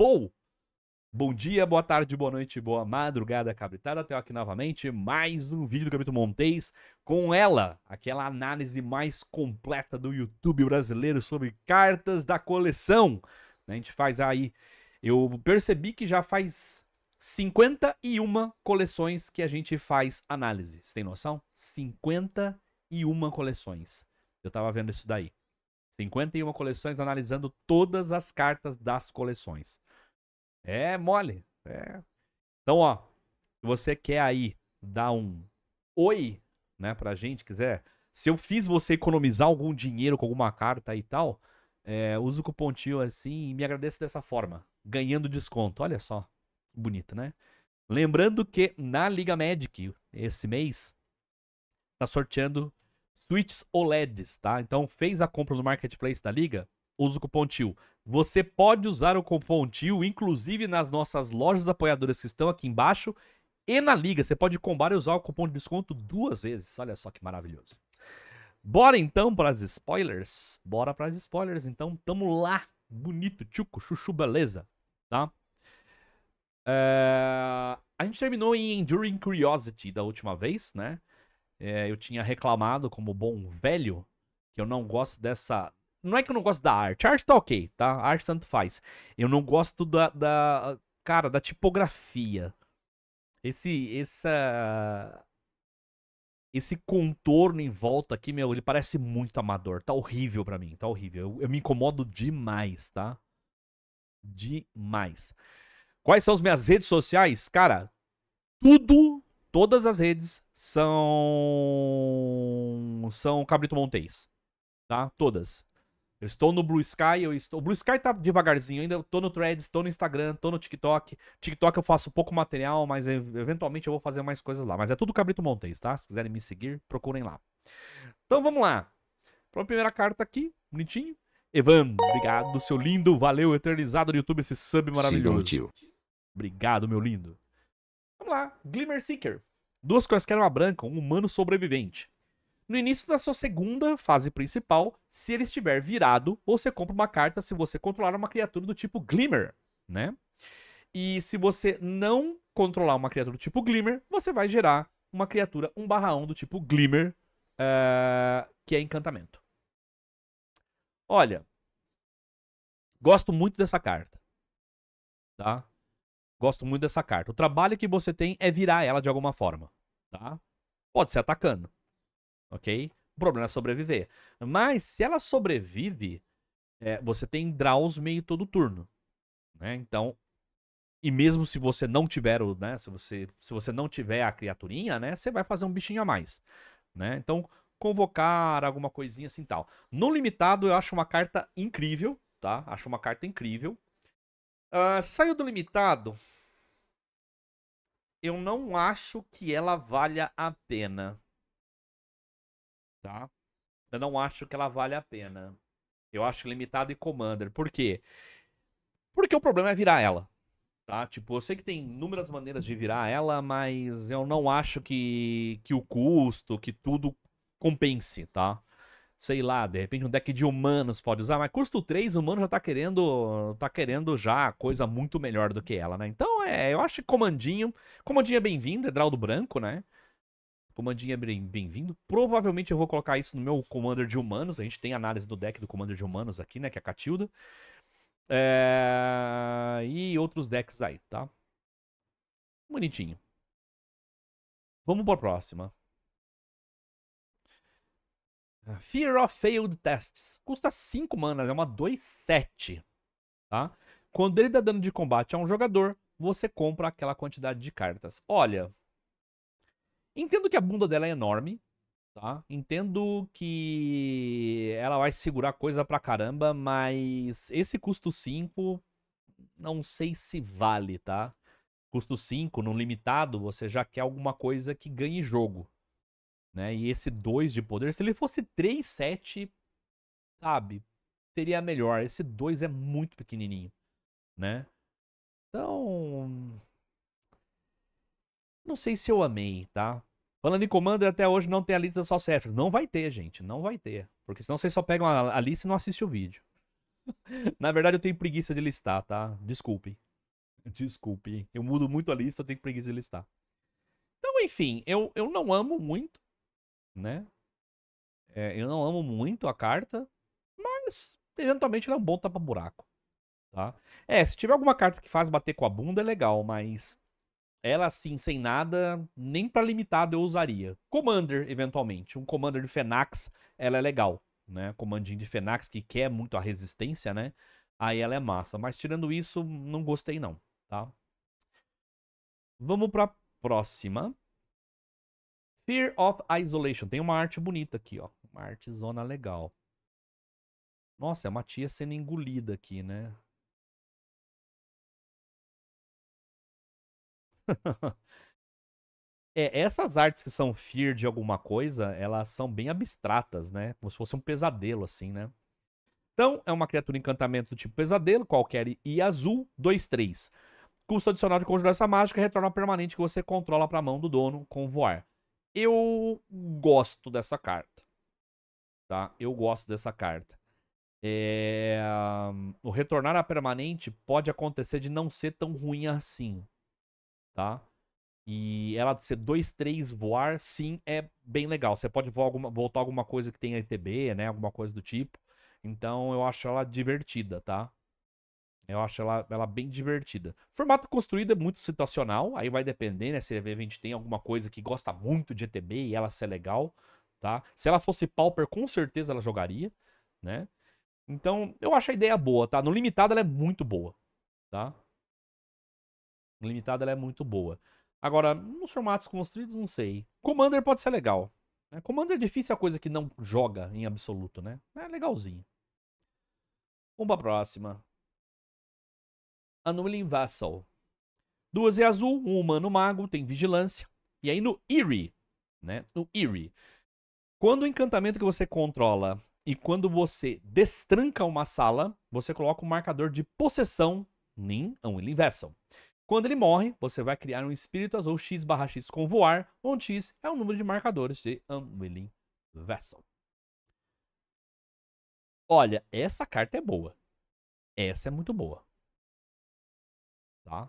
Pou. Bom dia, boa tarde, boa noite, boa madrugada, cabritada. Até aqui novamente mais um vídeo do Cabrito Montes com ela, aquela análise mais completa do YouTube brasileiro sobre cartas da coleção. A gente faz aí, eu percebi que já faz 51 coleções que a gente faz análise. Você tem noção? 51 coleções. Eu tava vendo isso daí. 51 coleções analisando todas as cartas das coleções. É mole. É. Então, ó, se você quer aí dar um oi, né, pra gente, quiser. Se eu fiz você economizar algum dinheiro com alguma carta e tal, é, usa o cupom tio assim e me agradeça dessa forma, ganhando desconto. Olha só, bonito, né? Lembrando que na Liga Magic, esse mês, tá sorteando switches OLEDs, tá? Então, fez a compra no marketplace da Liga, usa o cupom tio. Você pode usar o cupom TIO, inclusive nas nossas lojas apoiadoras que estão aqui embaixo e na liga. Você pode combar e usar o cupom de desconto duas vezes. Olha só que maravilhoso. Bora então para as spoilers. Bora para as spoilers então. Tamo lá. Bonito, tchuco, chuchu, beleza. Tá? É... A gente terminou em Enduring Curiosity da última vez, né? É, eu tinha reclamado, como bom velho, que eu não gosto dessa não é que eu não gosto da arte. A arte tá ok, tá? A arte tanto faz. Eu não gosto da. da cara, da tipografia. Esse. Essa. Esse contorno em volta aqui, meu, ele parece muito amador. Tá horrível para mim, tá horrível. Eu, eu me incomodo demais, tá? Demais. Quais são as minhas redes sociais? Cara, tudo, todas as redes são são Cabrito Montês, tá? Todas. Eu estou no Blue Sky, eu estou. O Blue Sky tá devagarzinho ainda. Eu tô no Threads, tô no Instagram, tô no TikTok. TikTok eu faço pouco material, mas eventualmente eu vou fazer mais coisas lá. Mas é tudo Cabrito Montes, tá? Se quiserem me seguir, procurem lá. Então vamos lá. Pra primeira carta aqui, bonitinho. Evan, obrigado, seu lindo. Valeu, eternizado no YouTube, esse sub maravilhoso. Sim, obrigado, meu lindo. Vamos lá. Glimmer Seeker. Duas coisas que era uma branca, um humano sobrevivente. No início da sua segunda fase principal, se ele estiver virado, você compra uma carta se você controlar uma criatura do tipo Glimmer, né? E se você não controlar uma criatura do tipo Glimmer, você vai gerar uma criatura 1/1 do tipo Glimmer, uh, que é encantamento. Olha, gosto muito dessa carta. Tá? Gosto muito dessa carta. O trabalho que você tem é virar ela de alguma forma, tá? Pode ser atacando, ok? O problema é sobreviver. Mas se ela sobrevive, é, você tem draws meio todo turno, né? Então, e mesmo se você não tiver o, né, se você, se você não tiver a criaturinha, né, você vai fazer um bichinho a mais, né? Então, convocar alguma coisinha assim tal. No limitado eu acho uma carta incrível, tá? Acho uma carta incrível. Uh, saiu do limitado, eu não acho que ela valha a pena tá? Eu não acho que ela vale a pena. Eu acho limitado e Commander. Por quê? Porque o problema é virar ela. Tá? Tipo, eu sei que tem inúmeras maneiras de virar ela, mas eu não acho que, que o custo, que tudo compense, tá? Sei lá, de repente um deck de humanos pode usar, mas custo 3, humano já tá querendo. tá querendo já coisa muito melhor do que ela, né? Então é, eu acho que comandinho. Comandinho é bem-vindo, é Draldo Branco, né? Comandinho é bem-vindo. Provavelmente eu vou colocar isso no meu Commander de Humanos. A gente tem análise do deck do Commander de Humanos aqui, né? Que é a Catilda. É... E outros decks aí, tá? Bonitinho. Vamos pra próxima. Fear of Failed Tests. Custa 5 manas, é uma 2-7. Tá? Quando ele dá dano de combate a um jogador, você compra aquela quantidade de cartas. Olha, Entendo que a bunda dela é enorme, tá? Entendo que ela vai segurar coisa pra caramba, mas esse custo 5 não sei se vale, tá? Custo 5 no limitado, você já quer alguma coisa que ganhe jogo, né? E esse 2 de poder, se ele fosse 3 7, sabe, seria melhor. Esse 2 é muito pequenininho, né? Então, não sei se eu amei, tá? Falando em Commander, até hoje não tem a lista só chefes. Não vai ter, gente. Não vai ter. Porque senão vocês só pegam a, a lista e não assistem o vídeo. Na verdade, eu tenho preguiça de listar, tá? Desculpe, desculpe, Eu mudo muito a lista, eu tenho preguiça de listar. Então, enfim, eu, eu não amo muito, né? É, eu não amo muito a carta, mas eventualmente ela é um bom tapa-buraco, tá? É, se tiver alguma carta que faz bater com a bunda, é legal, mas ela, assim, sem nada, nem para limitado eu usaria. Commander, eventualmente. Um Commander de Fenax, ela é legal, né? Comandinho de Fenax, que quer muito a resistência, né? Aí ela é massa. Mas tirando isso, não gostei não, tá? Vamos pra próxima. Fear of Isolation. Tem uma arte bonita aqui, ó. Uma arte zona legal. Nossa, é uma tia sendo engolida aqui, né? é, essas artes que são fear de alguma coisa, elas são bem abstratas, né? Como se fosse um pesadelo, assim, né? Então, é uma criatura encantamento do tipo pesadelo, qualquer e azul, 2, 3. Custo adicional de conjurar essa mágica, retorna permanente que você controla para a mão do dono com voar. Eu gosto dessa carta. Tá? Eu gosto dessa carta. É... O retornar a permanente pode acontecer de não ser tão ruim assim tá? E ela ser 2, 3, voar, sim, é bem legal. Você pode voar alguma, voltar alguma coisa que tem ETB, né? Alguma coisa do tipo. Então eu acho ela divertida, tá? Eu acho ela, ela bem divertida. Formato construído é muito situacional, aí vai depender, né? Se a gente tem alguma coisa que gosta muito de ETB e ela ser legal, tá? Se ela fosse Pauper, com certeza ela jogaria, né? Então, eu acho a ideia boa, tá? No limitado ela é muito boa, tá? limitada ela é muito boa. Agora, nos formatos construídos, não sei. Commander pode ser legal. Né? Commander é difícil é a coisa que não joga em absoluto, né? É legalzinho. Vamos pra próxima. Annulling Vassal. Duas e é azul, um humano mago, tem vigilância. E aí no Eerie, né? No Eerie. Quando o encantamento que você controla e quando você destranca uma sala, você coloca um marcador de possessão, em Unwilling Vessel. Quando ele morre, você vai criar um espírito azul X barra X com voar, onde X é o número de marcadores de Unwilling Vessel. Olha, essa carta é boa. Essa é muito boa. Tá?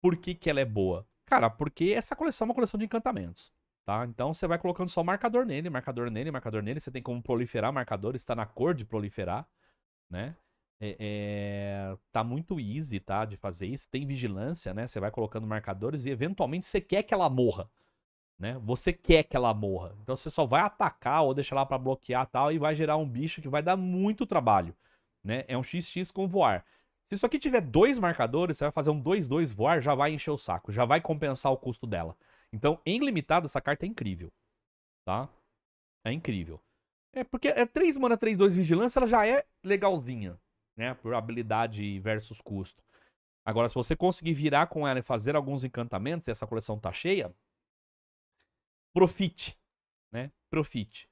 Por que, que ela é boa? Cara, porque essa coleção é uma coleção de encantamentos. Tá? Então você vai colocando só marcador nele, marcador nele, marcador nele. Você tem como proliferar marcadores, está na cor de proliferar, né? É, é, tá muito easy, tá? De fazer isso. Tem vigilância, né? Você vai colocando marcadores e eventualmente você quer que ela morra. Né? Você quer que ela morra. Então você só vai atacar ou deixar ela para bloquear tal e vai gerar um bicho que vai dar muito trabalho. Né? É um XX com voar. Se isso aqui tiver dois marcadores, você vai fazer um 2-2 voar, já vai encher o saco, já vai compensar o custo dela. Então, em limitado, essa carta é incrível. Tá? É incrível. É porque é 3 mana, 3-2 vigilância, ela já é legalzinha né? Por habilidade versus custo. Agora, se você conseguir virar com ela e fazer alguns encantamentos, e essa coleção tá cheia, profite, né? Profite.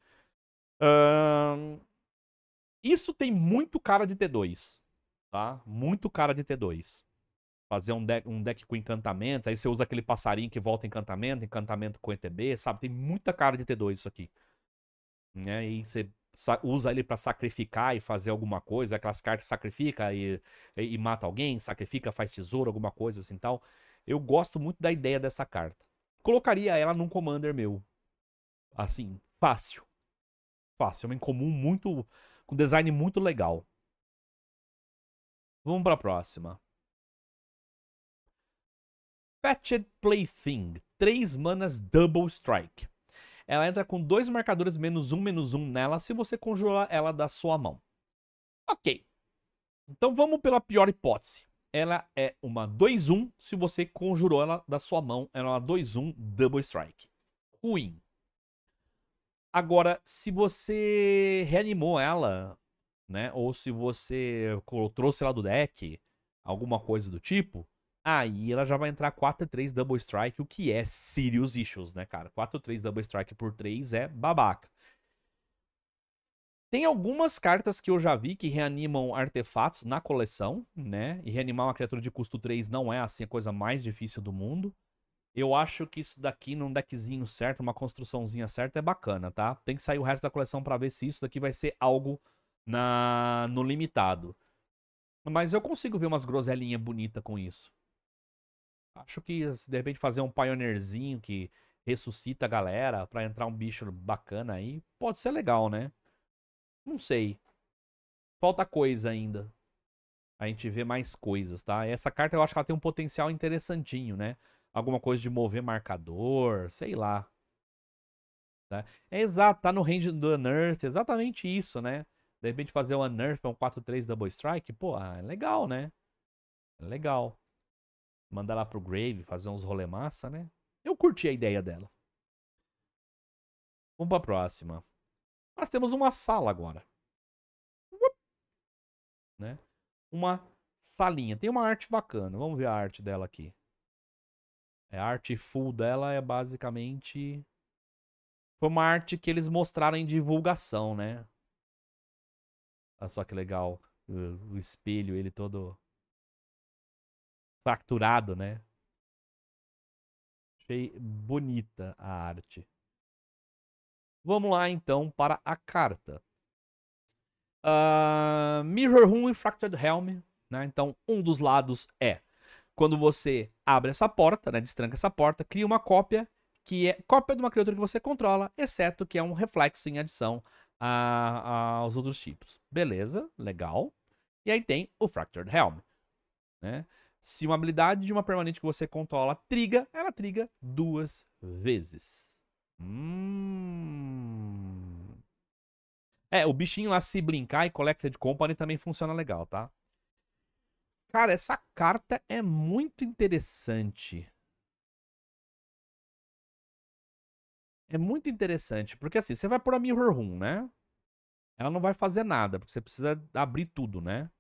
Isso tem muito cara de T2, tá? Muito cara de T2. Fazer um deck, um deck com encantamentos, aí você usa aquele passarinho que volta encantamento, encantamento com ETB, sabe? Tem muita cara de T2 isso aqui. Né? E você usa ele para sacrificar e fazer alguma coisa, aquelas cartas sacrifica e, e, e, mata alguém, sacrifica, faz tesouro, alguma coisa assim tal. Eu gosto muito da ideia dessa carta. Colocaria ela num commander meu. Assim, fácil. Fácil, é uma incomum muito com design muito legal. Vamos para a próxima. Patched Plaything, 3 manas Double Strike. Ela entra com dois marcadores menos um, menos um nela se você conjurar ela da sua mão. Ok. Então vamos pela pior hipótese. Ela é uma 2-1 se você conjurou ela da sua mão. Ela é uma 2-1 Double Strike. Ruim. Agora, se você reanimou ela, né? Ou se você trouxe ela do deck, alguma coisa do tipo, Aí ela já vai entrar 4-3 Double Strike, o que é serious issues, né, cara? 4-3 Double Strike por 3 é babaca. Tem algumas cartas que eu já vi que reanimam artefatos na coleção, né? E reanimar uma criatura de custo 3 não é assim a coisa mais difícil do mundo. Eu acho que isso daqui num deckzinho certo, uma construçãozinha certa é bacana, tá? Tem que sair o resto da coleção para ver se isso daqui vai ser algo na no limitado. Mas eu consigo ver umas groselinhas bonitas com isso. Acho que, de repente, fazer um pioneerzinho que ressuscita a galera para entrar um bicho bacana aí, pode ser legal, né? Não sei. Falta coisa ainda. A gente vê mais coisas, tá? Essa carta eu acho que ela tem um potencial interessantinho, né? Alguma coisa de mover marcador, sei lá. Tá? É exato, tá no range do Unearth, exatamente isso, né? De repente fazer um Unearth pra um 4-3 Double Strike, pô, ah, é legal, né? É legal mandar lá pro Grave, fazer uns rolê massa, né? Eu curti a ideia dela. Vamos pra próxima. Nós temos uma sala agora. Né? Uma salinha. Tem uma arte bacana. Vamos ver a arte dela aqui. É, a arte full dela é basicamente. Foi uma arte que eles mostraram em divulgação, né? Olha só que legal. O espelho, ele todo fracturado, né? Achei bonita a arte. Vamos lá então para a carta. Uh, Mirror Room e Fractured Helm. Né? Então, um dos lados é quando você abre essa porta, né? destranca essa porta, cria uma cópia que é cópia de uma criatura que você controla, exceto que é um reflexo em adição a, a, aos outros tipos. Beleza, legal. E aí tem o Fractured Helm. Né? Se uma habilidade de uma permanente que você controla triga, ela triga duas vezes. Hum. É, o bichinho lá se brincar e Collected Company também funciona legal, tá? Cara, essa carta é muito interessante. É muito interessante, porque assim, você vai pôr a Mirror Room, né? Ela não vai fazer nada, porque você precisa abrir tudo, né?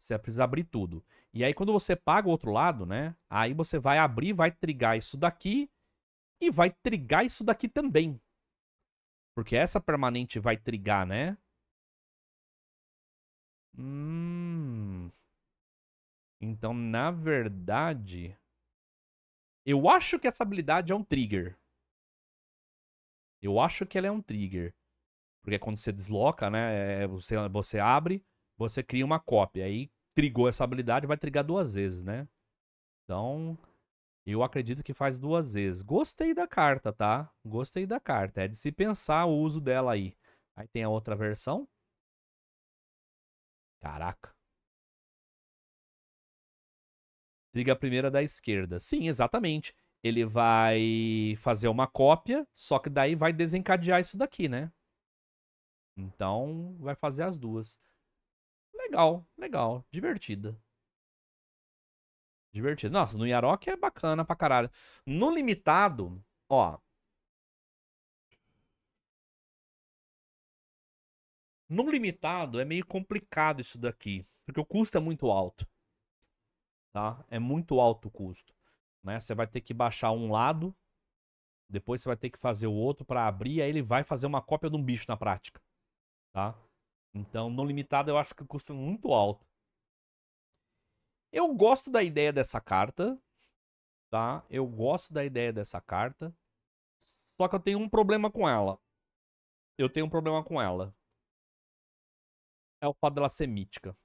Você precisa abrir tudo. E aí, quando você paga o outro lado, né? Aí você vai abrir, vai trigar isso daqui e vai trigar isso daqui também. Porque essa permanente vai trigar, né? Hum... Então, na verdade... Eu acho que essa habilidade é um trigger. Eu acho que ela é um trigger. Porque é quando você desloca, né? É, você, você abre, você cria uma cópia. Aí trigou essa habilidade, vai trigar duas vezes, né? Então, eu acredito que faz duas vezes. Gostei da carta, tá? Gostei da carta. É de se pensar o uso dela aí. Aí tem a outra versão. Caraca. Triga a primeira da esquerda. Sim, exatamente. Ele vai fazer uma cópia, só que daí vai desencadear isso daqui, né? Então, vai fazer as duas legal, legal, divertida. divertida, Nossa, no Yarok é bacana pra caralho. No limitado, ó. No limitado é meio complicado isso daqui. Porque o custo é muito alto. Tá? É muito alto o custo. Né? Você vai ter que baixar um lado. Depois você vai ter que fazer o outro para abrir. Aí ele vai fazer uma cópia de um bicho na prática. Tá? Então, no limitado, eu acho que custa é muito alto. Eu gosto da ideia dessa carta, tá? Eu gosto da ideia dessa carta. Só que eu tenho um problema com ela. Eu tenho um problema com ela. É o fato dela ser mítica.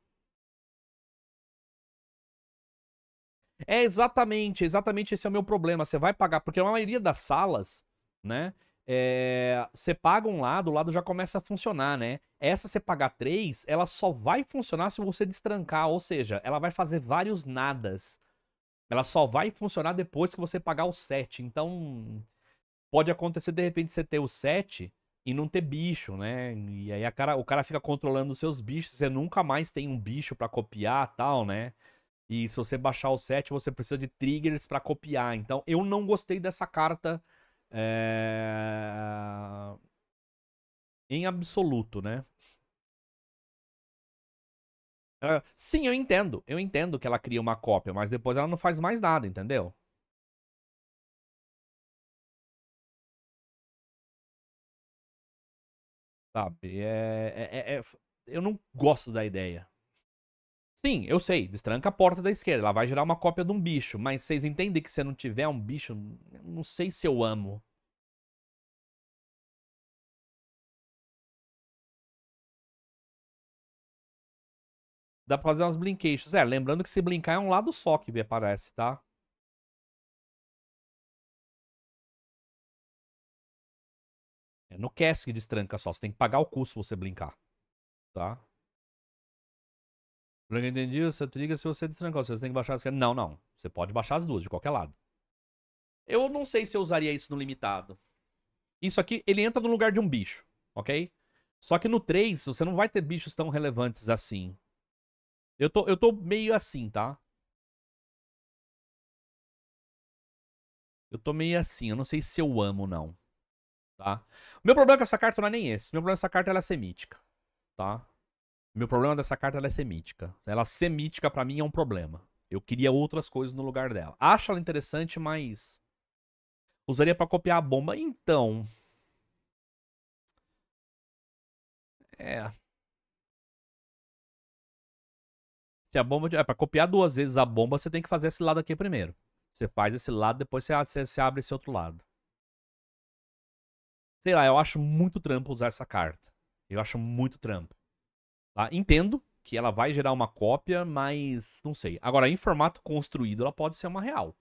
É exatamente, exatamente esse é o meu problema. Você vai pagar, porque a maioria das salas, né? é, você paga um lado, o lado já começa a funcionar, né? Essa você pagar três, ela só vai funcionar se você destrancar, ou seja, ela vai fazer vários nadas. Ela só vai funcionar depois que você pagar o 7. Então, pode acontecer de repente você ter o 7 e não ter bicho, né? E aí cara, o cara fica controlando os seus bichos, você nunca mais tem um bicho para copiar tal, né? E se você baixar o 7, você precisa de triggers para copiar. Então, eu não gostei dessa carta é... Em absoluto, né? Sim, eu entendo. Eu entendo que ela cria uma cópia, mas depois ela não faz mais nada, entendeu? Sabe? É, é, é, é eu não gosto da ideia. Sim, eu sei, destranca a porta da esquerda, ela vai gerar uma cópia de um bicho, mas vocês entendem que se não tiver um bicho, não sei se eu amo. Dá pra fazer umas blinkations. É, lembrando que se blincar é um lado só que aparece, tá? É no cast que destranca só. Você tem que pagar o custo se você blincar. Tá? Pelo que eu entendi, você triga é se você destrancar, você tem que baixar as Não, não. Você pode baixar as duas, de qualquer lado. Eu não sei se eu usaria isso no limitado. Isso aqui, ele entra no lugar de um bicho, ok? Só que no 3, você não vai ter bichos tão relevantes assim. Eu tô, eu tô meio assim, tá? Eu tô meio assim, eu não sei se eu amo, não. Tá? Meu problema com essa carta não é nem esse. Meu problema com essa carta é ela ser mítica. Tá? Meu problema dessa carta ela é semítica. Ela semítica para mim é um problema. Eu queria outras coisas no lugar dela. Acho ela interessante, mas usaria para copiar a bomba. Então, é. Se a bomba, é para copiar duas vezes a bomba, você tem que fazer esse lado aqui primeiro. Você faz esse lado, depois você abre esse outro lado. Sei lá, eu acho muito trampo usar essa carta. Eu acho muito trampo. Tá? Entendo que ela vai gerar uma cópia, mas não sei. Agora, em formato construído, ela pode ser uma real.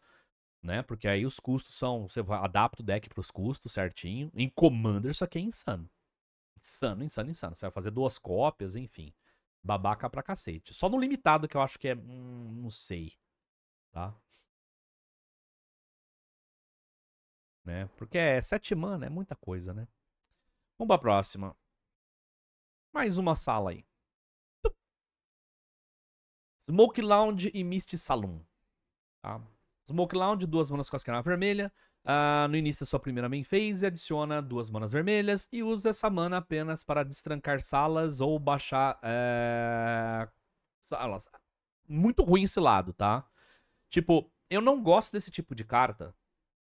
Né? Porque aí os custos são. Você adapta o deck para os custos certinho. Em Commander, isso aqui é insano. Insano, insano, insano. Você vai fazer duas cópias, enfim. Babaca pra cacete. Só no limitado que eu acho que é. Hum, não sei. Tá? Né? Porque é sete mana, é muita coisa, né? Vamos pra próxima. Mais uma sala aí. Smoke Lounge e Mist Saloon. Tá? Smoke Lounge, duas manas com as canas vermelha. Ah, no início da sua primeira main phase, adiciona duas manas vermelhas e usa essa mana apenas para destrancar salas ou baixar é... salas. Muito ruim esse lado, tá? Tipo, eu não gosto desse tipo de carta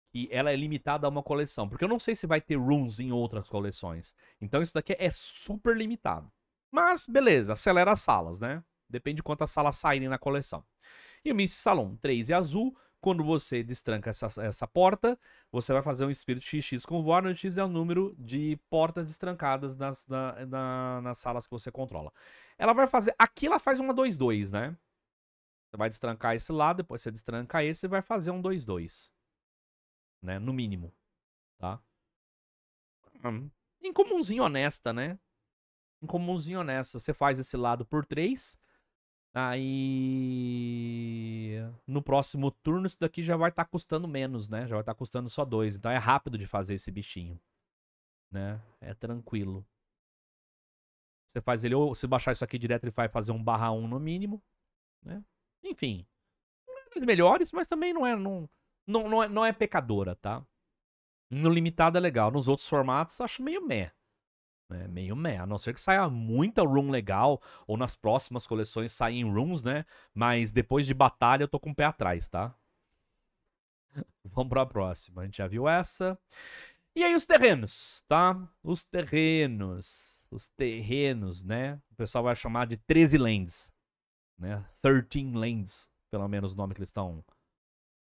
que ela é limitada a uma coleção, porque eu não sei se vai ter runes em outras coleções. Então isso daqui é super limitado. Mas beleza, acelera as salas, né? Depende de quantas salas saírem na coleção. E o Miss Salon 3 e azul. Quando você destranca essa, essa porta, você vai fazer um espírito XX com No X é o número de portas destrancadas nas, na, na, nas salas que você controla. Ela vai fazer. Aqui ela faz uma 2-2, né? Você vai destrancar esse lado, depois você destranca esse e vai fazer um 2-2. Né? No mínimo. Tá? Em Incomunzinho honesta, né? Incomunzinho honesta. Você faz esse lado por 3. Aí. No próximo turno, isso daqui já vai estar tá custando menos, né? Já vai estar tá custando só dois. Então é rápido de fazer esse bichinho. Né? É tranquilo. Você faz ele, ou se baixar isso aqui direto, ele vai fazer um barra 1 no mínimo. Né? Enfim. É das melhores, mas também não é. Não, não, não, é, não é pecadora, tá? No limitado é legal. Nos outros formatos, acho meio meh. É meio meh, a não ser que saia muita room legal, ou nas próximas coleções saem rooms, né? Mas depois de batalha eu tô com o pé atrás, tá? Vamos pra próxima. A gente já viu essa. E aí os terrenos, tá? Os terrenos. Os terrenos, né? O pessoal vai chamar de 13 lands. Né? 13 lands, pelo menos o nome que eles estão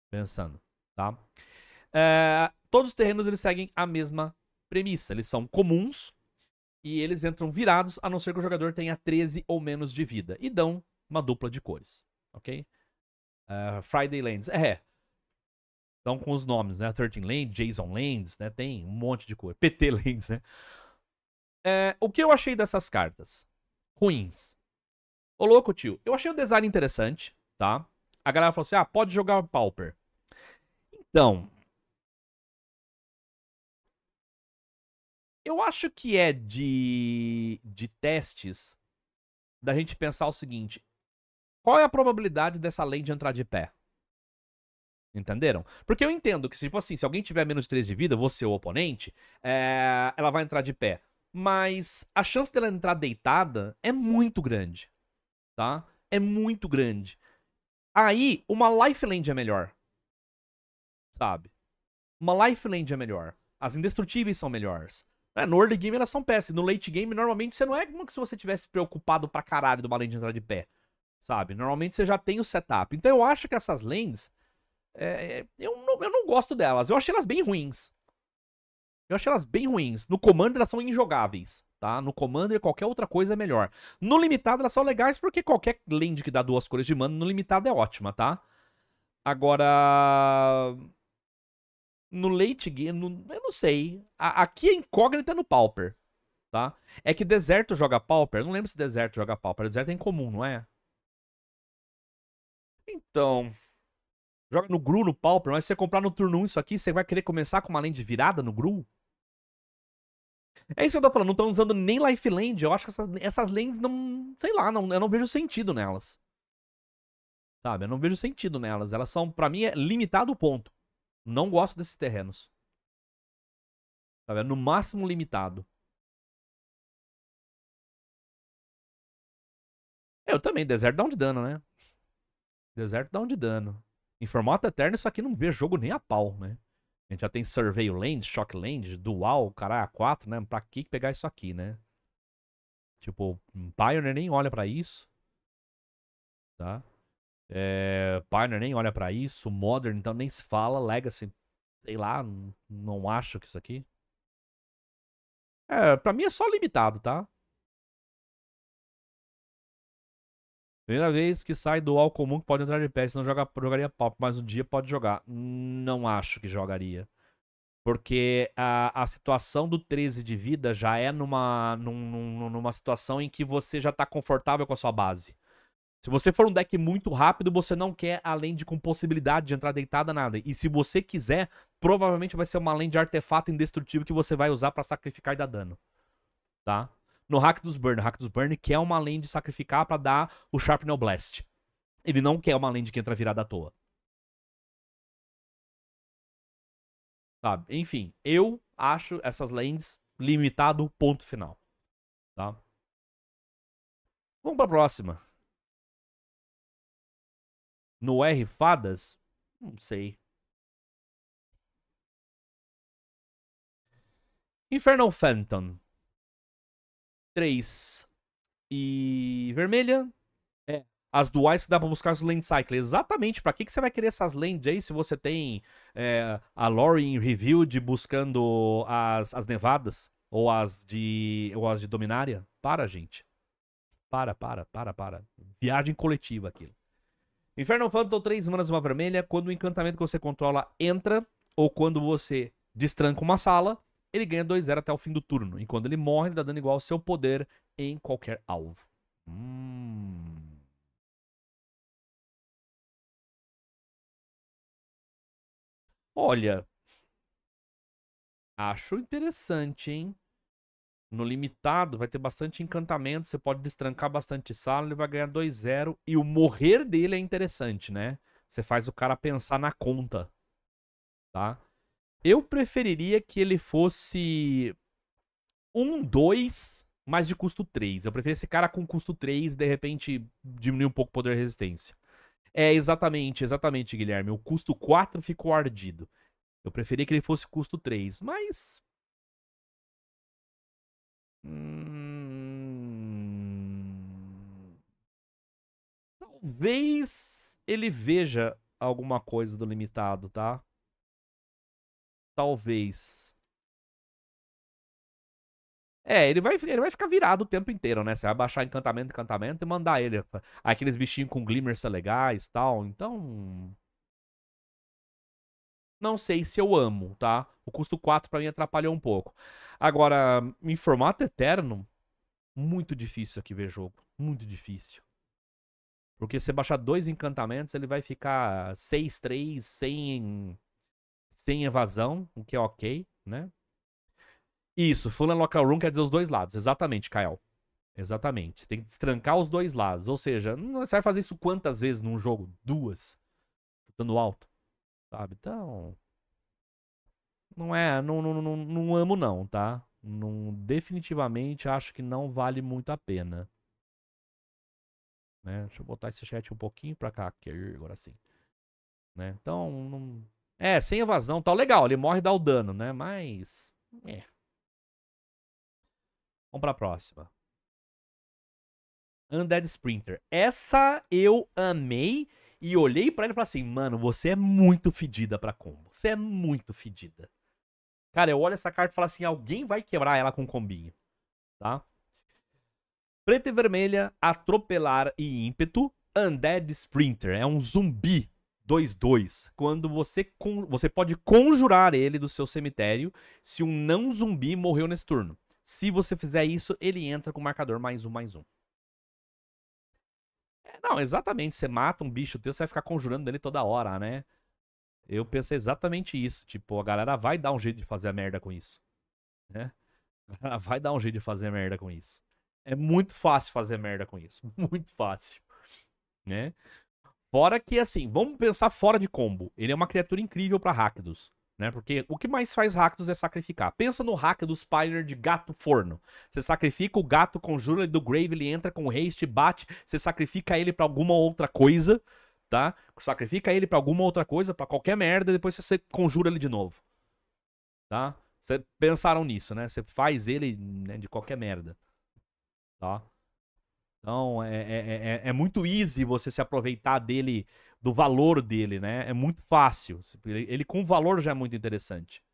pensando, tá? É, todos os terrenos eles seguem a mesma premissa. Eles são comuns, e eles entram virados, a não ser que o jogador tenha 13 ou menos de vida. E dão uma dupla de cores, ok? Uh, Friday Lands, é. Então com os nomes, né? 13 Lands, Jason Lands, né? Tem um monte de cor. PT Lands, né? É, o que eu achei dessas cartas? Ruins. Ô louco, tio, eu achei o design interessante, tá? A galera falou assim: ah, pode jogar Pauper. Então, Eu acho que é de, de testes da gente pensar o seguinte: qual é a probabilidade dessa lei de entrar de pé? Entenderam? Porque eu entendo que, tipo assim, se alguém tiver menos de 3 de vida, você, o oponente, é... ela vai entrar de pé. Mas a chance dela entrar deitada é muito grande. Tá? É muito grande. Aí, uma lifeland é melhor. Sabe? Uma lifeland é melhor. As indestrutíveis são melhores. É, no early game elas são péssimas. No late game, normalmente, você não é como se você tivesse preocupado pra caralho do lane entrar de pé. Sabe? Normalmente você já tem o setup. Então eu acho que essas lanes. É, é, eu, não, eu não gosto delas. Eu achei elas bem ruins. Eu achei elas bem ruins. No commander elas são injogáveis. Tá? No Commander, qualquer outra coisa é melhor. No limitado, elas são legais porque qualquer lane que dá duas cores de mana no limitado é ótima, tá? Agora no late game, no, eu não sei. A, aqui a é incógnita é no Pauper, tá? É que Deserto joga Pauper. Eu não lembro se Deserto joga Pauper. Deserto é incomum, não é? Então. Joga no Gru, no Pauper. Mas se você comprar no turno 1 isso aqui, você vai querer começar com uma lane de virada no Gru? É isso que eu tô falando. Não estão usando nem Lifeland. Eu acho que essas, essas lanes não. Sei lá, não, eu não vejo sentido nelas. Sabe? Eu não vejo sentido nelas. Elas são, para mim, é limitado o ponto. Não gosto desses terrenos. Tá vendo? É no máximo limitado. Eu também, deserto dá um de dano, né? Deserto dá um de dano. Em formato eterno, isso aqui não vê jogo nem a pau, né? A gente já tem Survey Land, Shock Land, Dual, caralho, 4, né? Pra que pegar isso aqui, né? Tipo, Pioneer nem olha para isso. Tá? É, Pioneer nem olha para isso. Modern, então, nem se fala. Legacy, sei lá, não, acho que isso aqui. É, pra mim é só limitado, tá? Primeira vez que sai do all comum que pode entrar de pé, não joga, jogaria pop, mas um dia pode jogar. Não acho que jogaria. Porque a, a situação do 13 de vida já é numa, num, numa situação em que você já tá confortável com a sua base. Se você for um deck muito rápido, você não quer a land com possibilidade de entrar deitada nada. E se você quiser, provavelmente vai ser uma land de artefato indestrutível que você vai usar para sacrificar e dar dano. Tá? No Hack dos Burn, o Hack dos Burn quer uma land sacrificar para dar o Sharpnel Blast. Ele não quer uma land que entra virada à toa. Sabe? Enfim, eu acho essas lands limitado ponto final. Tá? Vamos pra próxima no R Fadas? Não sei. Infernal Phantom. 3. E vermelha. É. As duais que dá pra buscar os Land cycle. Exatamente. Pra que, que você vai querer essas lanes aí se você tem é, a Lore em Revealed buscando as, as nevadas? Ou as de. Ou as de Dominária? Para, gente. Para, para, para, para. Viagem coletiva aquilo. Inferno Phantom, três manas uma vermelha. Quando o encantamento que você controla entra, ou quando você destranca uma sala, ele ganha 2-0 até o fim do turno. E quando ele morre, ele dá dano igual ao seu poder em qualquer alvo. Hum... Olha. Acho interessante, hein? No limitado, vai ter bastante encantamento, você pode destrancar bastante sala, ele vai ganhar 2-0. E o morrer dele é interessante, né? Você faz o cara pensar na conta, tá? Eu preferiria que ele fosse um 2, mas de custo 3. Eu preferia esse cara com custo 3, de repente diminuir um pouco o poder de resistência. É, exatamente, exatamente, Guilherme. O custo 4 ficou ardido. Eu preferia que ele fosse custo 3, mas Hum... Talvez ele veja alguma coisa do limitado, tá? Talvez. É, ele vai, ele vai ficar virado o tempo inteiro, né? Você vai baixar encantamento, encantamento e mandar ele. Aqueles bichinhos com glimmers legais e tal. Então. Não sei se eu amo, tá? O custo 4 para mim atrapalhou um pouco. Agora, em formato eterno, muito difícil aqui ver jogo. Muito difícil. Porque se baixar dois encantamentos, ele vai ficar 6, 3, sem, sem evasão, o que é ok, né? Isso, full and local room quer dizer os dois lados. Exatamente, Kael. Exatamente. Você tem que destrancar os dois lados. Ou seja, você vai fazer isso quantas vezes num jogo? Duas. dando alto. Sabe? Então. Não é. Não, não, não, não amo, não, tá? Não, definitivamente acho que não vale muito a pena. Né? Deixa eu botar esse chat um pouquinho pra cá, agora sim. Né? Então, não... é, sem evasão, tá Legal, ele morre e dá o dano, né? Mas. É. Vamos pra próxima. Undead Sprinter. Essa eu amei. E olhei para ele e falei assim, mano, você é muito fedida pra combo. Você é muito fedida. Cara, eu olho essa carta e falo assim, alguém vai quebrar ela com combinho. Tá? Preta e vermelha, atropelar e ímpeto. Undead Sprinter. É um zumbi 2-2. Quando você, con... você pode conjurar ele do seu cemitério se um não zumbi morreu nesse turno. Se você fizer isso, ele entra com o marcador mais um, mais um. Não, exatamente. Você mata um bicho teu, você vai ficar conjurando dele toda hora, né? Eu pensei exatamente isso. Tipo, a galera vai dar um jeito de fazer a merda com isso. Né? A galera vai dar um jeito de fazer merda com isso. É muito fácil fazer merda com isso. Muito fácil. Né? Fora que, assim, vamos pensar fora de combo. Ele é uma criatura incrível para Rakdos. Né? Porque o que mais faz Rakdos é sacrificar. Pensa no hack dos Spider de gato forno. Você sacrifica o gato, conjura ele do Grave, ele entra com haste, bate, você sacrifica ele para alguma outra coisa, tá? Sacrifica ele para alguma outra coisa, para qualquer merda, e depois você conjura ele de novo. Tá? Vocês pensaram nisso, né? Você faz ele né, de qualquer merda. Tá? Então, é, é, é, é muito easy você se aproveitar dele do valor dele, né? É muito fácil. Ele, ele com valor já é muito interessante.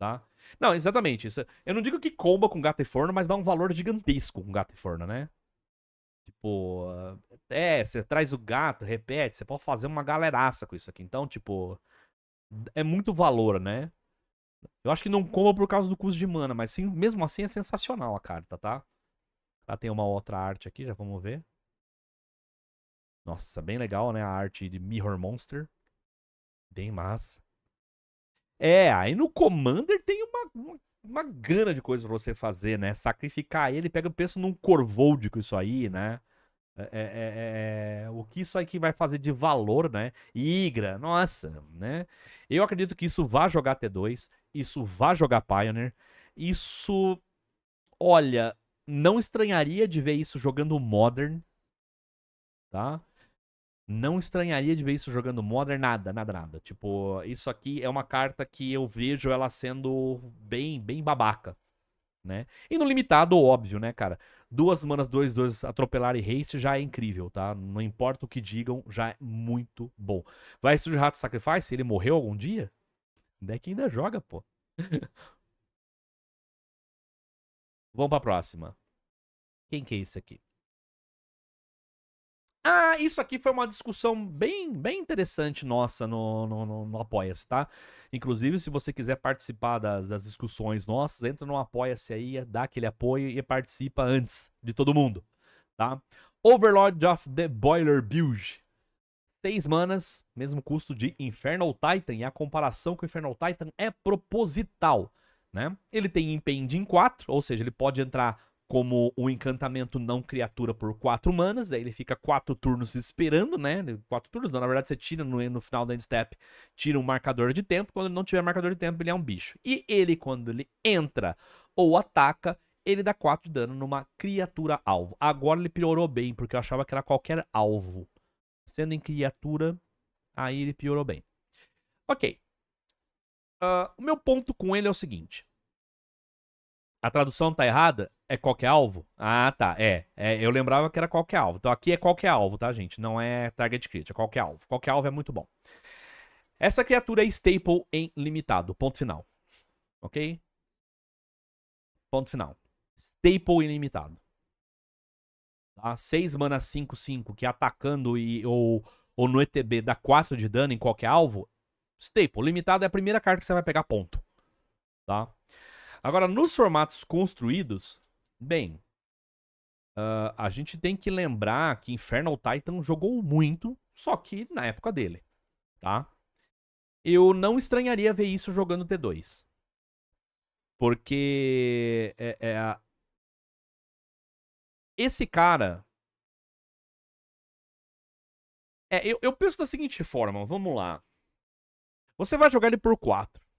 Tá? Não, exatamente. Isso, é, eu não digo que comba com gato e forno, mas dá um valor gigantesco com gato e forno, né? Tipo, ah, é, você traz o gato, repete, você pode fazer uma galeraça com isso aqui. Então, tipo, é muito valor, né? Eu acho que não comba por causa do custo de mana, mas sim, mesmo assim é sensacional a carta, tá? Ela tem uma outra arte aqui, já vamos ver. Nossa, bem legal, né? A arte de Mirror Monster. Bem massa. É, aí no Commander tem uma, uma, uma gana de coisa pra você fazer, né? Sacrificar ele, pega, pensa num Corvold com isso aí, né? É, é, é, é, é o que isso aqui vai fazer de valor, né? Igra, nossa, né? Eu acredito que isso vá jogar T2, isso vá jogar Pioneer, isso, olha, não estranharia de ver isso jogando Modern, tá? Não estranharia de ver isso jogando Modern, nada, nada, nada. Tipo, isso aqui é uma carta que eu vejo ela sendo bem, bem babaca, né? E no limitado, óbvio, né, cara? Duas manas, dois, dois, atropelar e haste já é incrível, tá? Não importa o que digam, já é muito bom. Vai surgir Rato Sacrifice? Ele morreu algum dia? O deck é ainda joga, pô. Vamos pra próxima. Quem que é esse aqui? Ah, isso aqui foi uma discussão bem, bem interessante nossa no, no, no, no Apoia-se, tá? Inclusive, se você quiser participar das, das discussões nossas, entra no Apoia-se aí, dá aquele apoio e participa antes de todo mundo, tá? Overlord of the Boiler Bilge. Seis manas, mesmo custo de Infernal Titan, e a comparação com o Infernal Titan é proposital, né? Ele tem Impending 4, ou seja, ele pode entrar como um encantamento não criatura por quatro manas, aí ele fica quatro turnos esperando, né? Quatro turnos, não, na verdade você tira no, no final da endstep, tira um marcador de tempo, quando ele não tiver marcador de tempo ele é um bicho. E ele, quando ele entra ou ataca, ele dá 4 de dano numa criatura alvo. Agora ele piorou bem, porque eu achava que era qualquer alvo. Sendo em criatura, aí ele piorou bem. Ok. Uh, o meu ponto com ele é o seguinte. A tradução tá errada? É qualquer é alvo? Ah, tá. É. é. Eu lembrava que era qualquer é alvo. Então aqui é qualquer é alvo, tá, gente? Não é target crit, é qualquer alvo. Qualquer alvo é muito bom. Essa criatura é staple em limitado. Ponto final. Ok? Ponto final. Staple ilimitado. Tá? 6 mana 5-5, que atacando e, ou, ou no ETB dá 4 de dano em qualquer alvo. Staple. Limitado é a primeira carta que você vai pegar, ponto. Tá? Agora, nos formatos construídos, bem, uh, a gente tem que lembrar que Infernal Titan jogou muito, só que na época dele, tá? Eu não estranharia ver isso jogando T2. Porque é, é, esse cara. É, eu, eu penso da seguinte forma, vamos lá. Você vai jogar ele por 4.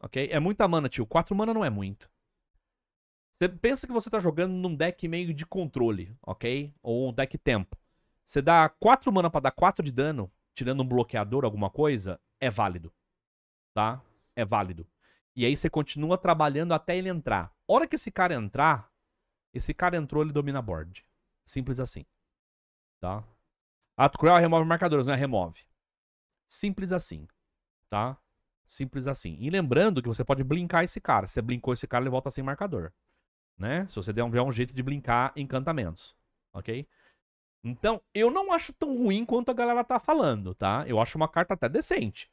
Ok? É muita mana, tio. 4 mana não é muito. Você pensa que você tá jogando num deck meio de controle, ok? Ou um deck tempo. Você dá 4 mana para dar 4 de dano, tirando um bloqueador, alguma coisa, é válido. Tá? É válido. E aí você continua trabalhando até ele entrar. A hora que esse cara entrar, esse cara entrou, ele domina a board. Simples assim. Tá? Ato cruel remove marcadores, não é remove. Simples assim. Tá? Simples assim. E lembrando que você pode blinkar esse cara. Se você blinkou esse cara, ele volta sem marcador. Né? Se você der um, der um jeito de blinkar encantamentos. Ok? Então, eu não acho tão ruim quanto a galera tá falando, tá? Eu acho uma carta até decente.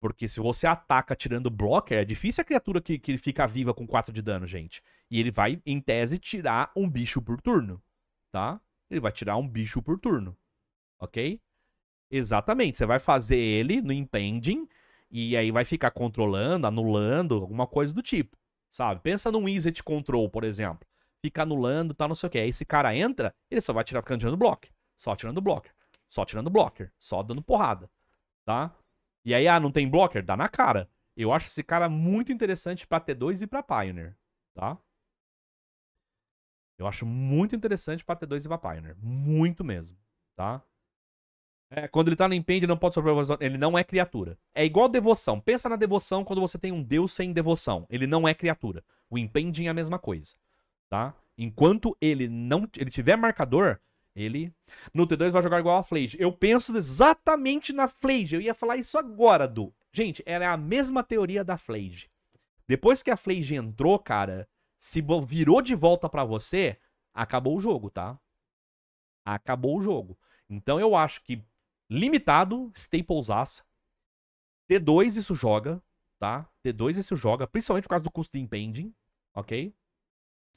Porque se você ataca tirando blocker, é difícil a criatura que, que fica viva com 4 de dano, gente. E ele vai, em tese, tirar um bicho por turno, tá? Ele vai tirar um bicho por turno, ok? Exatamente, você vai fazer ele no impending e aí vai ficar controlando, anulando, alguma coisa do tipo, sabe? Pensa num exit Control, por exemplo. Fica anulando, tá, não sei o que. Aí esse cara entra, ele só vai tirar ficando tirando blocker. Só tirando blocker. Só tirando blocker. Só dando porrada, tá? E aí, ah, não tem blocker? Dá na cara. Eu acho esse cara muito interessante pra T2 e pra Pioneer, tá? Eu acho muito interessante pra T2 e pra Pioneer. Muito mesmo, tá? É, quando ele tá no impende, não pode sobrevoar. Ele não é criatura. É igual devoção. Pensa na devoção quando você tem um deus sem devoção. Ele não é criatura. O impending é a mesma coisa. Tá? Enquanto ele não ele tiver marcador, ele. No T2 vai jogar igual a Flage. Eu penso exatamente na Flage. Eu ia falar isso agora, Du. Gente, ela é a mesma teoria da Flage. Depois que a Flage entrou, cara, se virou de volta para você, acabou o jogo, tá? Acabou o jogo. Então eu acho que limitado, staples as. T2 isso joga, tá? T2 isso joga, principalmente por causa do custo de impending, ok?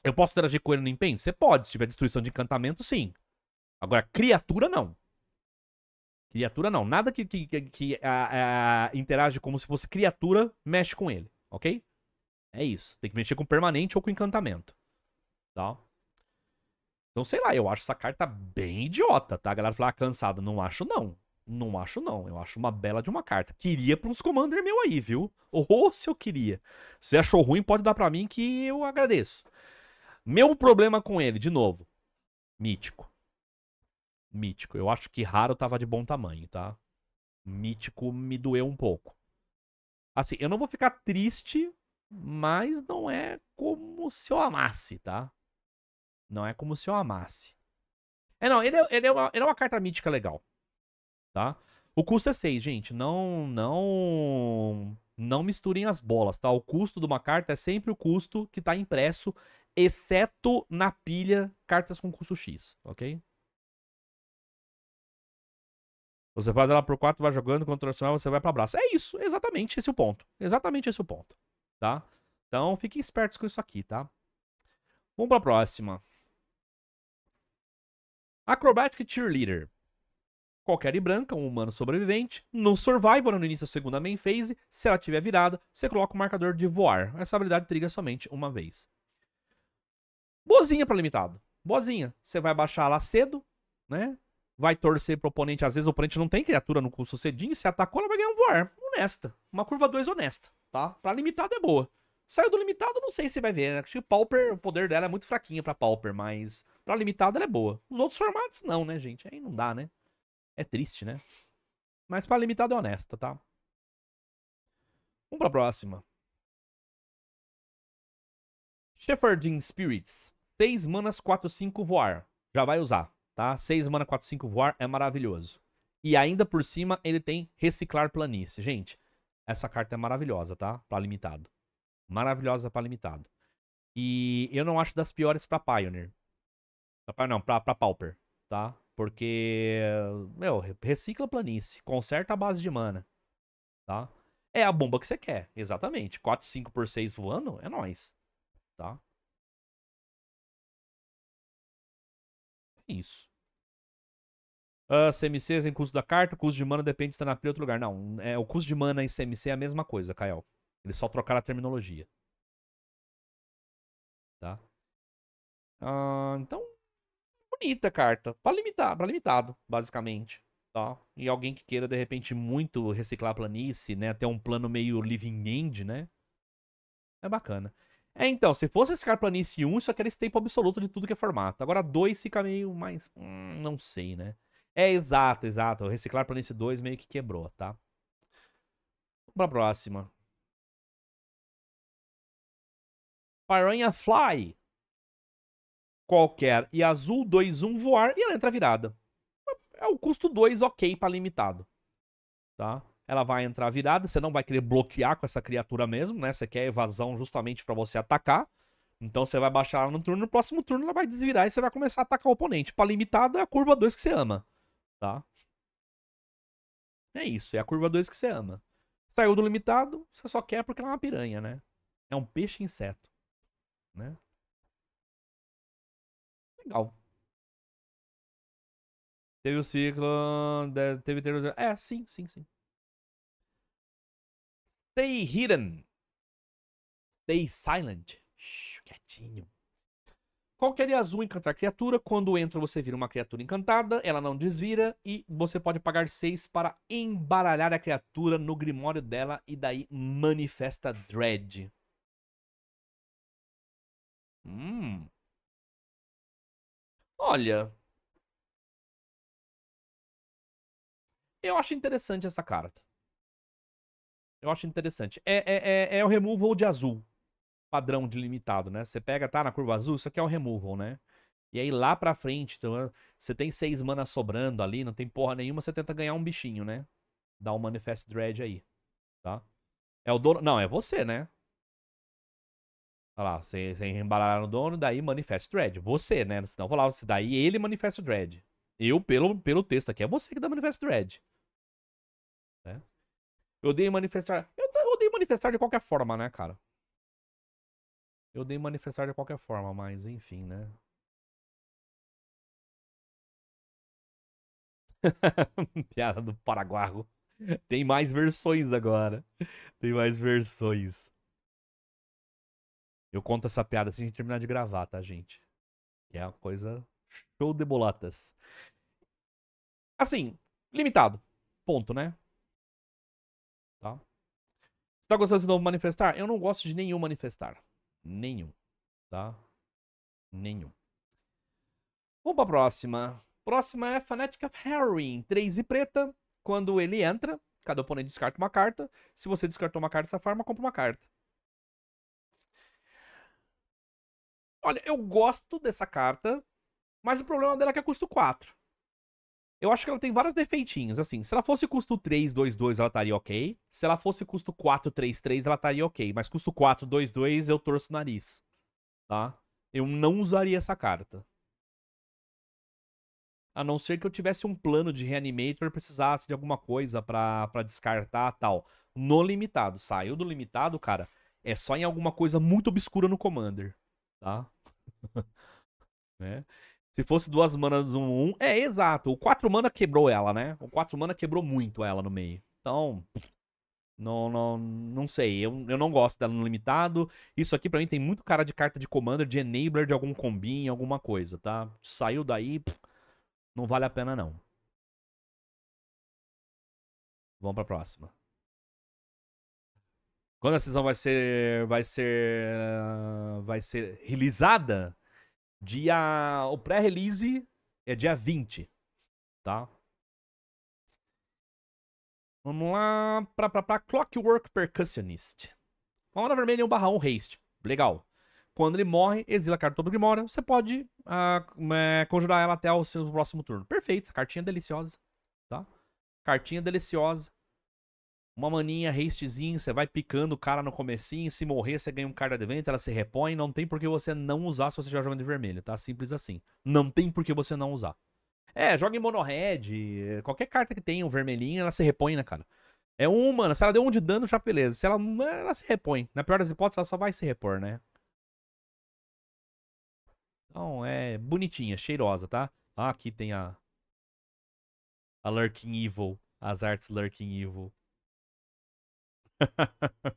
Eu posso interagir com ele no impending? Você pode, se tiver destruição de encantamento, sim. Agora, criatura, não. Criatura, não. Nada que, que, que, que a, a, interage como se fosse criatura, mexe com ele, ok? É isso. Tem que mexer com permanente ou com encantamento, tá? Então, sei lá, eu acho essa carta bem idiota, tá? A galera fala, ah, cansada. Não acho, não. Não acho, não. Eu acho uma bela de uma carta. Queria para uns Commander meu aí, viu? Ou se eu queria. Se achou ruim, pode dar para mim que eu agradeço. Meu problema com ele, de novo. Mítico. Mítico. Eu acho que raro tava de bom tamanho, tá? Mítico me doeu um pouco. Assim, eu não vou ficar triste, mas não é como se eu amasse, tá? Não é como se eu amasse. É, não, ele é, ele é, uma, ele é uma carta mítica legal tá? O custo é 6, gente. Não, não, não misturem as bolas, tá? O custo de uma carta é sempre o custo que tá impresso, exceto na pilha cartas com custo X, ok? Você faz ela por 4, vai jogando, o tradicional você vai pra braço. É isso, exatamente esse é o ponto. Exatamente esse é o ponto, tá? Então fiquem espertos com isso aqui, tá? Vamos pra próxima. Acrobatic Cheerleader. Qualquer e branca, um humano sobrevivente. No Survivor, no início da segunda main phase, se ela tiver virada, você coloca o marcador de voar. Essa habilidade triga somente uma vez. Boazinha para limitado. Boazinha. Você vai baixar lá cedo, né? Vai torcer pro oponente. Às vezes o oponente não tem criatura no curso cedinho. Se atacou, ela vai ganhar um voar. Honesta. Uma curva 2 honesta, tá? Pra limitado é boa. Saiu do limitado, não sei se vai ver, né? Acho que Pauper, o poder dela é muito fraquinho pra Pauper, mas pra limitado ela é boa. Os outros formatos não, né, gente? Aí não dá, né? É triste, né? Mas para limitada é honesta, tá? Vamos pra próxima. Shepherding Spirits. 6 manas, 4, 5 voar. Já vai usar, tá? 6 manas, 4, 5 voar é maravilhoso. E ainda por cima ele tem reciclar planície. Gente, essa carta é maravilhosa, tá? Pra limitado. Maravilhosa pra limitado. E eu não acho das piores pra Pioneer. Não, não, pra, pra Pauper, tá? Porque, meu, recicla a planície, conserta a base de mana, tá? É a bomba que você quer, exatamente. 4, 5 por 6 voando, é nóis, tá? É isso. Uh, ah, CMCs em custo da carta, custo de mana depende se estar tá na play outro lugar. Não, é, o custo de mana em CMC é a mesma coisa, Kael. Eles só trocaram a terminologia. Tá? Uh, então, bonita a carta. Para limitar, para limitado, basicamente. Tá? E alguém que queira, de repente, muito reciclar a planície, né? ter um plano meio living end, né? É bacana. É, então, se fosse reciclar planície 1, isso é aqui era staple absoluto de tudo que é formato. Agora 2 fica meio mais... Hum, não sei, né? É, exato, exato. reciclar planície 2 meio que quebrou, tá? Vamos pra próxima. Piranha Fly qualquer e azul 2, 1 voar e ela entra virada. É o custo 2 ok para limitado. Tá? Ela vai entrar virada, você não vai querer bloquear com essa criatura mesmo, né? Você quer evasão justamente para você atacar. Então você vai baixar ela no turno, no próximo turno ela vai desvirar e você vai começar a atacar o oponente. Para limitado é a curva 2 que você ama, tá? É isso, é a curva 2 que você ama. Saiu do limitado, você só quer porque ela é uma piranha, né? É um peixe inseto, né? Legal. Teve o ciclo teve Terror. É, sim, sim, sim. Stay hidden. Stay silent. Shhh, quietinho. Qualquer é azul encantar criatura. Quando entra, você vira uma criatura encantada. Ela não desvira. E você pode pagar 6 para embaralhar a criatura no grimório dela. E daí manifesta Dread. Hum. Olha. Eu acho interessante essa carta. Eu acho interessante. É, é, é, é o removal de azul. Padrão de limitado, né? Você pega, tá na curva azul, isso aqui é o removal, né? E aí lá pra frente, então, é, você tem seis manas sobrando ali, não tem porra nenhuma, você tenta ganhar um bichinho, né? Dá um Manifest Dread aí, tá? É o dono... Não, é você, né? Olha tá lá, você, você embalar no dono, daí manifesta o dread. Você, né? Senão falava, se daí ele manifesta o dread. Eu, pelo, pelo texto aqui, é você que dá manifesto dread. Né? Eu dei manifestar. Eu, eu dei manifestar de qualquer forma, né, cara? Eu dei manifestar de qualquer forma, mas enfim, né? Piada do Paraguago. Tem mais versões agora. Tem mais versões. Eu conto essa piada assim a gente terminar de gravar, tá, gente? Que é uma coisa show de bolotas. Assim, limitado. Ponto, né? Tá? Você tá gostando de novo manifestar? Eu não gosto de nenhum manifestar. Nenhum. Tá? Nenhum. Vamos pra próxima. Próxima é Fanatic of Harrowing. 3 e preta. Quando ele entra, cada oponente descarta uma carta. Se você descartou uma carta dessa forma, compra uma carta. Olha, eu gosto dessa carta, mas o problema dela é que é custo 4. Eu acho que ela tem vários defeitinhos, assim. Se ela fosse custo 3, 2, 2, ela estaria ok. Se ela fosse custo 4, 3, 3, ela estaria ok. Mas custo 4, 2, 2, eu torço o nariz, tá? Eu não usaria essa carta. A não ser que eu tivesse um plano de reanimator, e precisasse de alguma coisa pra, pra descartar tal. No limitado. Saiu do limitado, cara, é só em alguma coisa muito obscura no Commander, tá? né? Se fosse duas manas um, um, é exato. O quatro mana quebrou ela, né? O quatro mana quebrou muito ela no meio. Então, não, não, não sei. Eu, eu não gosto dela no limitado. Isso aqui para mim tem muito cara de carta de commander, de enabler de algum combin, alguma coisa, tá? Saiu daí, pff, não vale a pena não. Vamos pra próxima. Quando a sessão vai ser vai ser vai ser realizada, dia o pré-release é dia 20, tá? Vamos lá pra, pra, pra Clockwork Percussionist. Uma hora vermelha e um barra um haste. Legal. Quando ele morre, exila a carta do Grimório. Você pode uh, conjurar ela até o seu próximo turno. Perfeito. Cartinha deliciosa. Tá? Cartinha deliciosa uma maninha hastezinha, você vai picando o cara no comecinho, se morrer você ganha um card de evento, ela se repõe, não tem por que você não usar se você já joga de vermelho, tá? Simples assim. Não tem por que você não usar. É, joga em mono red, qualquer carta que tenha um vermelhinho, ela se repõe, né, cara? É um, mano, se ela deu um de dano, já beleza. Se ela, ela se repõe. Na pior das hipóteses, ela só vai se repor, né? Então, é bonitinha, cheirosa, tá? Ah, aqui tem a... A Lurking Evil, as artes Lurking Evil.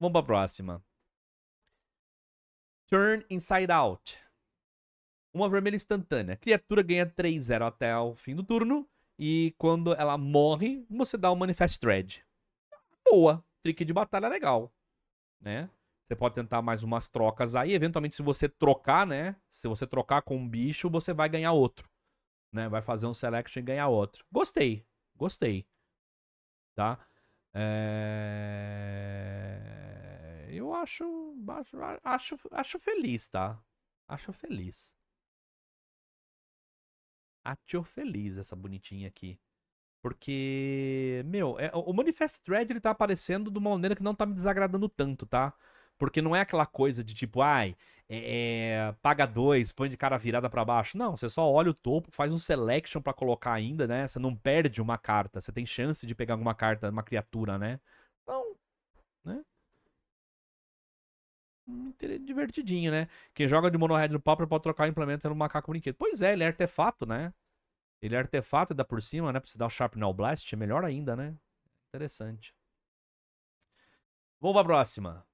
Vamos pra próxima. Turn Inside Out. Uma vermelha instantânea. A criatura ganha 3-0 até o fim do turno. E quando ela morre, você dá o um Manifest Thread. Boa. Trick de batalha legal. Né? Você pode tentar mais umas trocas aí. Eventualmente, se você trocar, né? Se você trocar com um bicho, você vai ganhar outro. Né? Vai fazer um selection e ganhar outro. Gostei. Gostei tá? É... Eu acho, acho, acho, acho feliz, tá? Acho feliz. Acho feliz essa bonitinha aqui. Porque, meu, é, o Manifest Thread ele tá aparecendo de uma maneira que não tá me desagradando tanto, tá? Porque não é aquela coisa de tipo, ai, é, é paga dois, põe de cara virada para baixo. Não, você só olha o topo, faz um selection para colocar ainda, né? Você não perde uma carta, você tem chance de pegar alguma carta, uma criatura, né? Então, né? Divertidinho, né? Quem joga de monohead no pauper pode trocar o implemento no macaco brinquedo. Pois é, ele é artefato, né? Ele é artefato e dá por cima, né? Pra você dar o Sharpnel Blast, é melhor ainda, né? Interessante. Vamos pra próxima.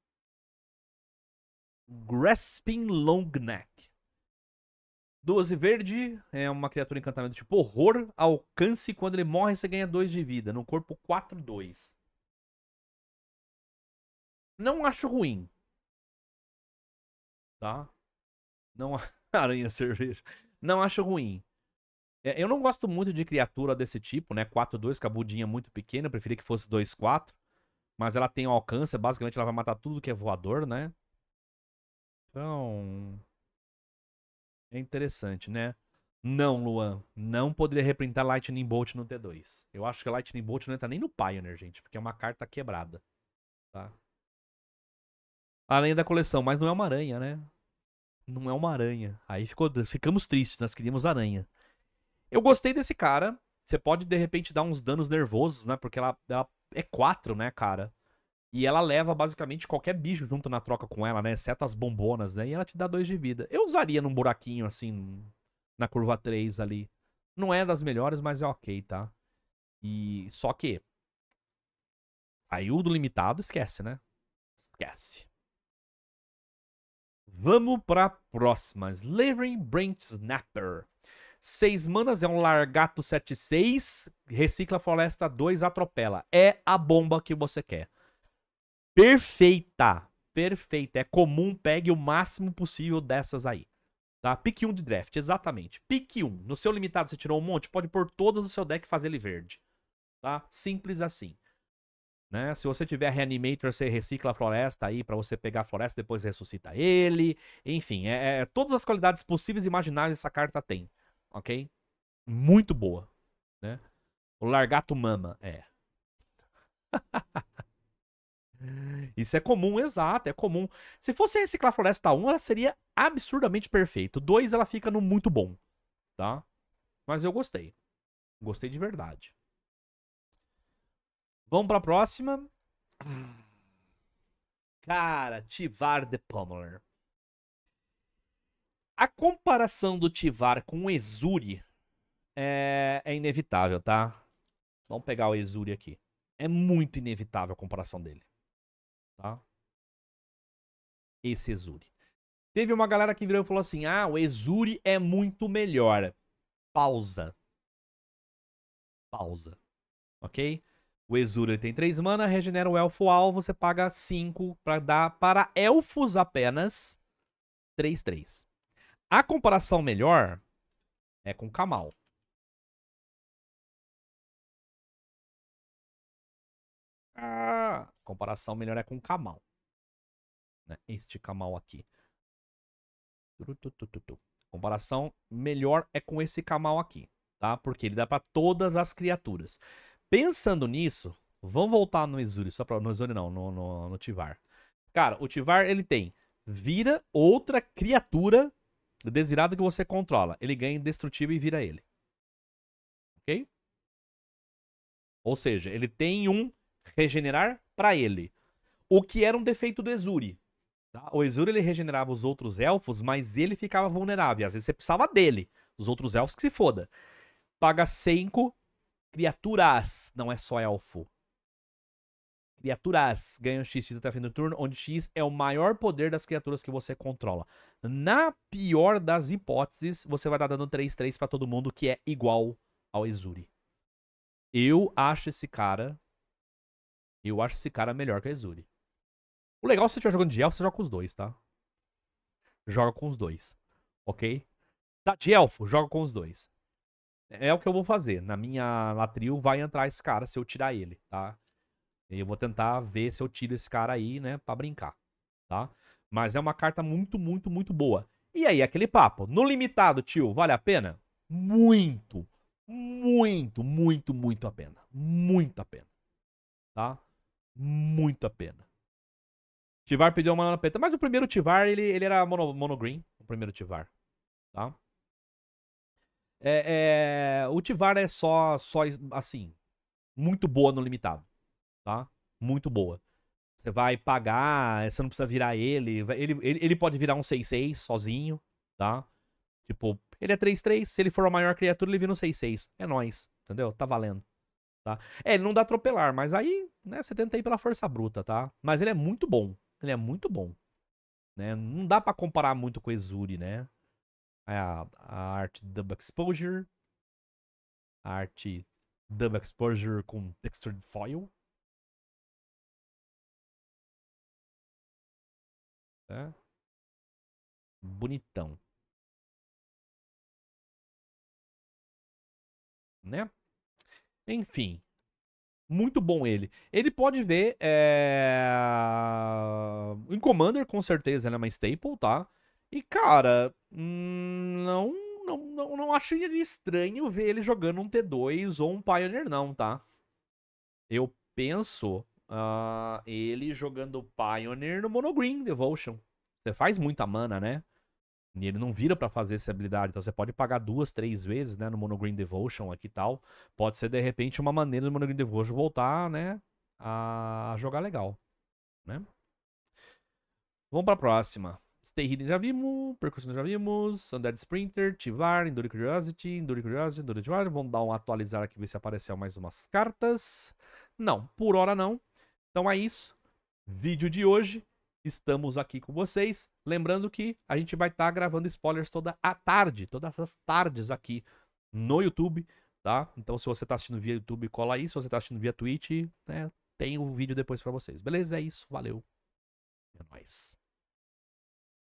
Grasping Longneck. 12 verde é uma criatura encantamento tipo horror. Alcance quando ele morre, você ganha 2 de vida. No corpo 4, 2. Não acho ruim. Tá? Não aranha cerveja. Não acho ruim. É, eu não gosto muito de criatura desse tipo, né? 4-2, cabudinha muito pequena. Eu preferia que fosse 2-4. Mas ela tem um alcance, basicamente ela vai matar tudo que é voador, né? Então. É interessante, né? Não, Luan. Não poderia reprintar Lightning Bolt no T2. Eu acho que a Lightning Bolt não entra nem no Pioneer, gente, porque é uma carta quebrada. Tá? Aranha da coleção, mas não é uma aranha, né? Não é uma aranha. Aí ficou, ficamos tristes, nós queríamos aranha. Eu gostei desse cara. Você pode, de repente, dar uns danos nervosos, né? Porque ela, ela é 4, né, cara? E ela leva basicamente qualquer bicho junto na troca com ela, né? Exceto as bombonas, né? E ela te dá dois de vida. Eu usaria num buraquinho assim, na curva 3 ali. Não é das melhores, mas é ok, tá? E só que. o do limitado, esquece, né? Esquece. Vamos pra próxima. Slavering branch Snapper. Seis manas é um largato 7-6. Recicla floresta 2, atropela. É a bomba que você quer perfeita. Perfeita. É comum, pegue o máximo possível dessas aí. Tá? Pique 1 de draft, exatamente. Pique 1. No seu limitado você tirou um monte, pode pôr todas no seu deck e fazer ele verde. Tá? Simples assim. Né? Se você tiver Reanimator, você recicla a floresta aí para você pegar a floresta depois ressuscita ele. Enfim, é, é, todas as qualidades possíveis e imaginárias essa carta tem. Ok? Muito boa. Né? O Largato Mama, é. Isso é comum, exato, é comum. Se fosse reciclar floresta 1, ela seria absurdamente perfeita. 2, ela fica no muito bom, tá? Mas eu gostei. Gostei de verdade. Vamos pra próxima. Cara, Tivar the Pummeler. A comparação do Tivar com o Ezuri é, é inevitável, tá? Vamos pegar o Ezuri aqui. É muito inevitável a comparação dele tá? Esse Exuri. Teve uma galera que virou e falou assim: ah, o Exuri é muito melhor. Pausa. Pausa. Ok? O Exuri tem 3 mana, regenera o elfo alvo, você paga 5 para dar para elfos apenas 3 3. A comparação melhor é com Kamal. Ah, comparação melhor é com o Kamal. Né? Este Kamal aqui. Comparação melhor é com esse Kamal aqui, tá? Porque ele dá para todas as criaturas. Pensando nisso, vamos voltar no Izuri, só para no Izuri não, no, no, no Tivar. Cara, o Tivar ele tem vira outra criatura desirada que você controla. Ele ganha indestrutível e vira ele. OK? Ou seja, ele tem um regenerar para ele. O que era um defeito do Ezuri. Tá? O Ezuri ele regenerava os outros elfos, mas ele ficava vulnerável. Às vezes você precisava dele. Os outros elfos que se foda. Paga 5 criaturas, não é só elfo. Criaturas ganha um x até o fim do turno, onde x é o maior poder das criaturas que você controla. Na pior das hipóteses, você vai estar dando 3, 3 para todo mundo, que é igual ao Ezuri. Eu acho esse cara eu acho esse cara melhor que a Izuri. O legal, é se você estiver jogando de elfo, você joga com os dois, tá? Joga com os dois, ok? Tá, de elfo, joga com os dois. É o que eu vou fazer. Na minha latril vai entrar esse cara se eu tirar ele, tá? Eu vou tentar ver se eu tiro esse cara aí, né, pra brincar, tá? Mas é uma carta muito, muito, muito boa. E aí, aquele papo. No limitado, tio, vale a pena? Muito, muito, muito, muito a pena. Muito a pena, tá? muito a pena. Tivar pediu uma mana preta. Mas o primeiro Tivar, ele, ele era mono, mono green. O primeiro Tivar. Tá? É, é, o Tivar é só, só, assim, muito boa no limitado. Tá? Muito boa. Você vai pagar, você não precisa virar ele. Ele, ele, ele pode virar um 6-6 sozinho, tá? Tipo, ele é 3-3, se ele for a maior criatura, ele vira um 6-6. É nóis, entendeu? Tá valendo. Tá? É, ele não dá atropelar, mas aí né, 70 aí pela força bruta, tá? Mas ele é muito bom. Ele é muito bom. Né? Não dá para comparar muito com o Exuri, né? É a, a arte Double Exposure. A arte Double Exposure com Textured Foil. Tá? Bonitão. Né? Enfim. Muito bom ele. Ele pode ver. É... Em Commander, com certeza, ele é uma staple, tá? E, cara, hum, não, não, não, não acho estranho ver ele jogando um T2 ou um Pioneer, não, tá? Eu penso uh, ele jogando Pioneer no Monogreen Devotion. Você faz muita mana, né? E ele não vira para fazer essa habilidade. Então você pode pagar duas, três vezes, né? No Monogreen Devotion aqui e tal. Pode ser, de repente, uma maneira do Monogreen Devotion voltar, né? A jogar legal, né? Vamos pra próxima. Stay Hidden já vimos, Percussion já vimos, Undead Sprinter, Tivar, Endure Curiosity, Endure Curiosity, Endure Tivar. Vamos dar um atualizar aqui, ver se apareceu mais umas cartas. Não, por hora não. Então é isso. Vídeo de hoje estamos aqui com vocês. Lembrando que a gente vai estar tá gravando spoilers toda a tarde, todas as tardes aqui no YouTube, tá? Então se você está assistindo via YouTube, cola aí. Se você está assistindo via Twitch, né, tem o um vídeo depois para vocês. Beleza? É isso. Valeu. É nóis.